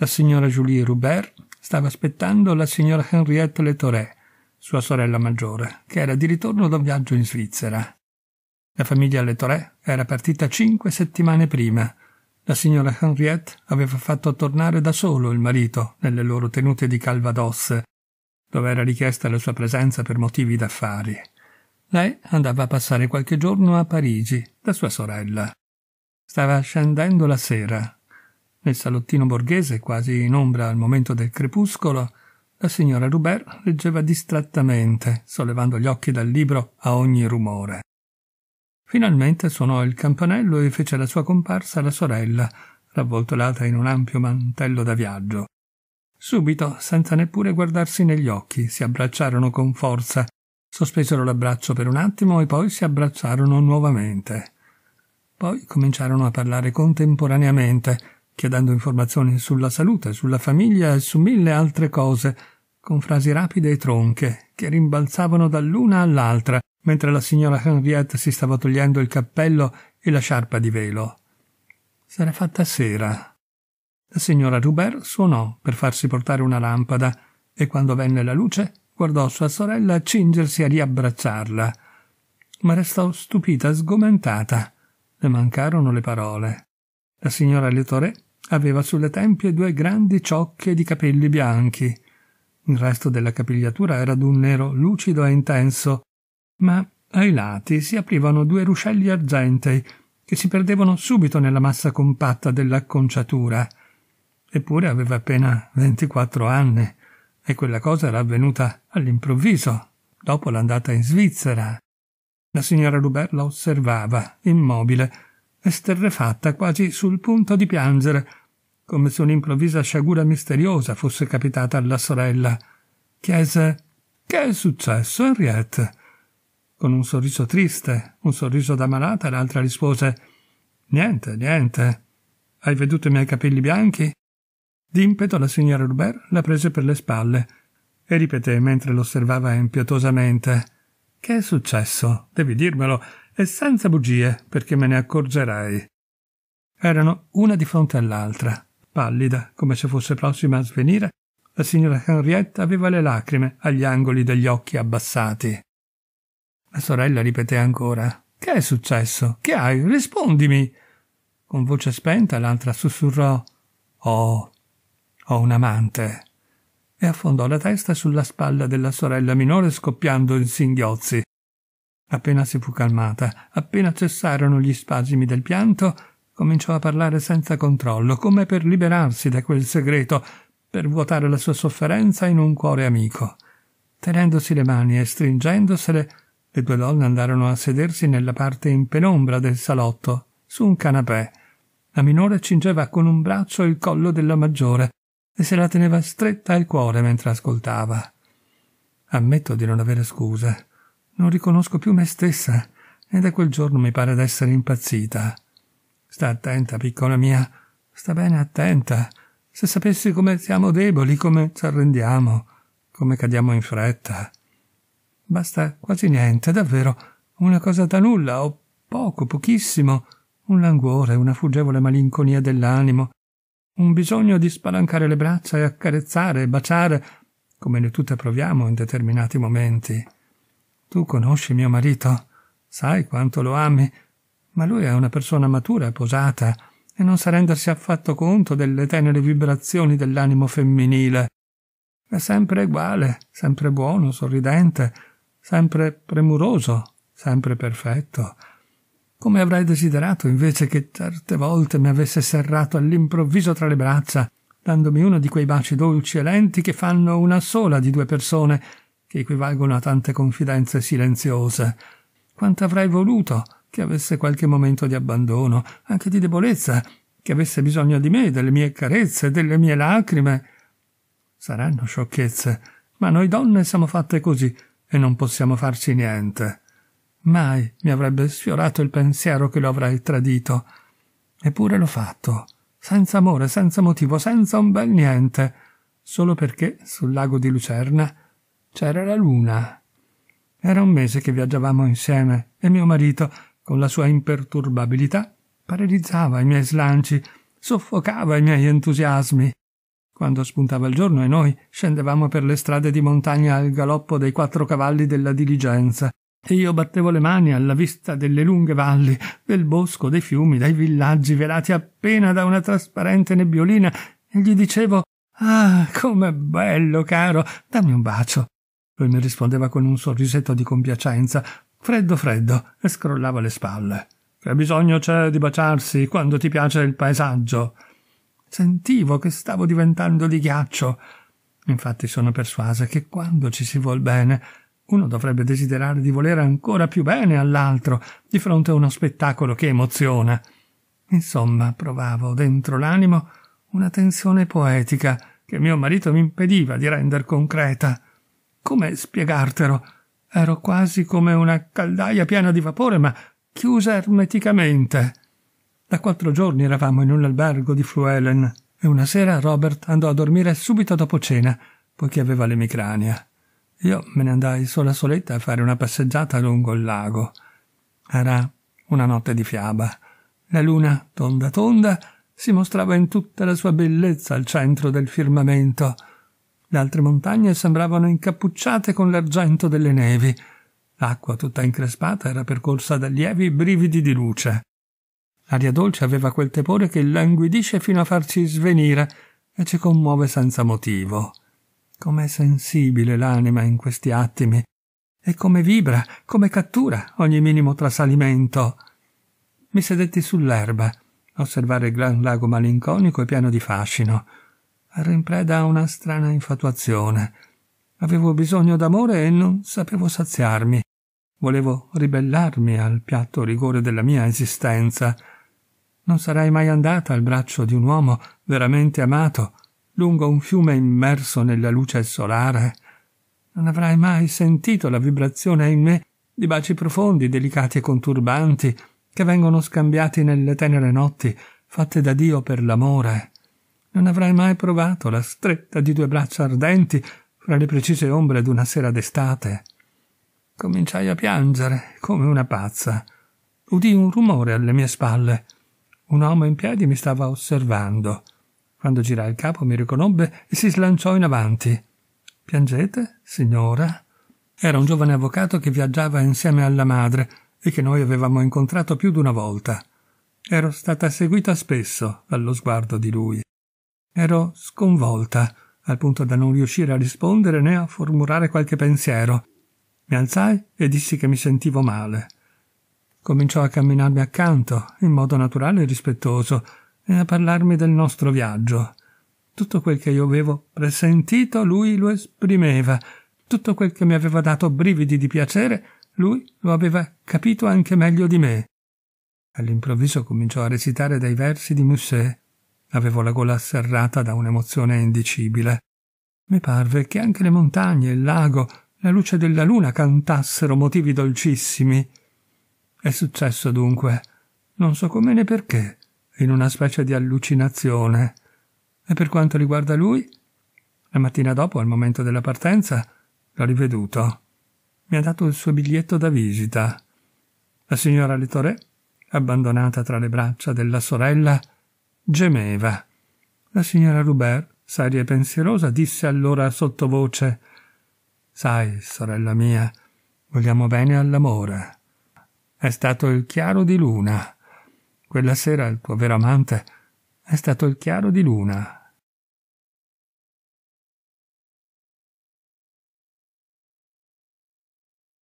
La signora Julie Roubert stava aspettando la signora Henriette Letoré, sua sorella maggiore, che era di ritorno da un viaggio in Svizzera. La famiglia Letoré era partita cinque settimane prima. La signora Henriette aveva fatto tornare da solo il marito nelle loro tenute di Calvados, dove era richiesta la sua presenza per motivi d'affari. Lei andava a passare qualche giorno a Parigi da sua sorella. Stava scendendo la sera nel salottino borghese, quasi in ombra al momento del crepuscolo, la signora Rubert leggeva distrattamente, sollevando gli occhi dal libro a ogni rumore. Finalmente suonò il campanello e fece la sua comparsa la sorella, ravvoltolata in un ampio mantello da viaggio. Subito, senza neppure guardarsi negli occhi, si abbracciarono con forza, sospesero l'abbraccio per un attimo e poi si abbracciarono nuovamente. Poi cominciarono a parlare contemporaneamente, chiedendo informazioni sulla salute, sulla famiglia e su mille altre cose, con frasi rapide e tronche, che rimbalzavano dall'una all'altra, mentre la signora Henriette si stava togliendo il cappello e la sciarpa di velo. Sarà fatta sera. La signora Roubert suonò per farsi portare una lampada e quando venne la luce guardò sua sorella cingersi a riabbracciarla, ma restò stupita, sgomentata. Le mancarono le parole. La signora Letore Aveva sulle tempie due grandi ciocche di capelli bianchi. Il resto della capigliatura era d'un nero lucido e intenso, ma ai lati si aprivano due ruscelli argentei che si perdevano subito nella massa compatta dell'acconciatura. Eppure aveva appena ventiquattro anni e quella cosa era avvenuta all'improvviso, dopo l'andata in Svizzera. La signora Lubert la osservava, immobile, esterrefatta quasi sul punto di piangere, come se un'improvvisa sciagura misteriosa fosse capitata alla sorella. Chiese Che è successo, Henriette? Con un sorriso triste, un sorriso da malata, l'altra rispose Niente, niente. Hai veduto i miei capelli bianchi? D'impeto la signora Hubert la prese per le spalle e ripeté mentre l'osservava impietosamente Che è successo? Devi dirmelo e senza bugie, perché me ne accorgerai. Erano una di fronte all'altra. Pallida, come se fosse prossima a svenire, la signora Henriette aveva le lacrime agli angoli degli occhi abbassati. La sorella ripeté ancora Che è successo? Che hai? Rispondimi. Con voce spenta l'altra sussurrò Oh, ho un amante. E affondò la testa sulla spalla della sorella minore scoppiando in singhiozzi. Appena si fu calmata, appena cessarono gli spasimi del pianto, cominciò a parlare senza controllo, come per liberarsi da quel segreto, per vuotare la sua sofferenza in un cuore amico. Tenendosi le mani e stringendosele, le due donne andarono a sedersi nella parte in penombra del salotto, su un canapè. La minore cingeva con un braccio il collo della maggiore e se la teneva stretta al cuore mentre ascoltava. Ammetto di non avere scuse. Non riconosco più me stessa, e da quel giorno mi pare d'essere impazzita. Sta attenta, piccola mia, sta bene attenta. Se sapessi come siamo deboli, come ci arrendiamo, come cadiamo in fretta. Basta quasi niente, davvero, una cosa da nulla, o poco, pochissimo, un languore, una fuggevole malinconia dell'animo, un bisogno di spalancare le braccia e accarezzare e baciare, come noi tutte proviamo in determinati momenti. Tu conosci mio marito, sai quanto lo ami, ma lui è una persona matura e posata, e non sa rendersi affatto conto delle tenere vibrazioni dell'animo femminile. È sempre uguale, sempre buono, sorridente, sempre premuroso, sempre perfetto. Come avrei desiderato invece che certe volte mi avesse serrato all'improvviso tra le braccia, dandomi uno di quei baci dolci e lenti che fanno una sola di due persone che equivalgono a tante confidenze silenziose. Quanto avrei voluto che avesse qualche momento di abbandono, anche di debolezza, che avesse bisogno di me, delle mie carezze, delle mie lacrime. Saranno sciocchezze, ma noi donne siamo fatte così e non possiamo farci niente. Mai mi avrebbe sfiorato il pensiero che lo avrei tradito. Eppure l'ho fatto, senza amore, senza motivo, senza un bel niente, solo perché sul lago di Lucerna c'era la luna. Era un mese che viaggiavamo insieme e mio marito, con la sua imperturbabilità, paralizzava i miei slanci, soffocava i miei entusiasmi. Quando spuntava il giorno e noi scendevamo per le strade di montagna al galoppo dei quattro cavalli della diligenza, e io battevo le mani alla vista delle lunghe valli, del bosco, dei fiumi, dai villaggi velati appena da una trasparente nebbiolina, e gli dicevo Ah, com'è bello, caro, dammi un bacio. Lui mi rispondeva con un sorrisetto di compiacenza, freddo freddo, e scrollava le spalle. Che bisogno c'è di baciarsi quando ti piace il paesaggio? Sentivo che stavo diventando di ghiaccio. Infatti sono persuasa che quando ci si vuol bene, uno dovrebbe desiderare di volere ancora più bene all'altro di fronte a uno spettacolo che emoziona. Insomma, provavo dentro l'animo una tensione poetica che mio marito mi impediva di render concreta. Come spiegartelo? Ero quasi come una caldaia piena di vapore, ma chiusa ermeticamente. Da quattro giorni eravamo in un albergo di Fluelen e una sera Robert andò a dormire subito dopo cena, poiché aveva l'emicrania. Io me ne andai sola soletta a fare una passeggiata lungo il lago. Era una notte di fiaba. La luna, tonda tonda, si mostrava in tutta la sua bellezza al centro del firmamento. Le altre montagne sembravano incappucciate con l'argento delle nevi. L'acqua tutta increspata era percorsa da lievi brividi di luce. L'aria dolce aveva quel tepore che languidisce fino a farci svenire e ci commuove senza motivo. Com'è sensibile l'anima in questi attimi e come vibra, come cattura ogni minimo trasalimento. Mi sedetti sull'erba, a osservare il gran lago malinconico e pieno di fascino in preda a una strana infatuazione. Avevo bisogno d'amore e non sapevo saziarmi. Volevo ribellarmi al piatto rigore della mia esistenza. Non sarei mai andata al braccio di un uomo veramente amato, lungo un fiume immerso nella luce solare. Non avrai mai sentito la vibrazione in me di baci profondi, delicati e conturbanti, che vengono scambiati nelle tenere notti, fatte da Dio per l'amore. Non avrai mai provato la stretta di due braccia ardenti fra le precise ombre d'una sera d'estate. Cominciai a piangere come una pazza. Udì un rumore alle mie spalle. Un uomo in piedi mi stava osservando. Quando girai il capo mi riconobbe e si slanciò in avanti. Piangete, signora? Era un giovane avvocato che viaggiava insieme alla madre e che noi avevamo incontrato più di una volta. Ero stata seguita spesso dallo sguardo di lui. Ero sconvolta, al punto da non riuscire a rispondere né a formulare qualche pensiero. Mi alzai e dissi che mi sentivo male. Cominciò a camminarmi accanto, in modo naturale e rispettoso, e a parlarmi del nostro viaggio. Tutto quel che io avevo presentito lui lo esprimeva, tutto quel che mi aveva dato brividi di piacere lui lo aveva capito anche meglio di me. All'improvviso cominciò a recitare dei versi di Musset Avevo la gola serrata da un'emozione indicibile. Mi parve che anche le montagne, il lago, la luce della luna cantassero motivi dolcissimi. È successo dunque, non so come né perché, in una specie di allucinazione. E per quanto riguarda lui, la mattina dopo, al momento della partenza, l'ho riveduto. Mi ha dato il suo biglietto da visita. La signora Lettoré, abbandonata tra le braccia della sorella, Gemeva. La signora Rubert, seria e pensierosa, disse allora sottovoce Sai, sorella mia, vogliamo bene all'amore. È stato il chiaro di luna. Quella sera il tuo vero amante è stato il chiaro di luna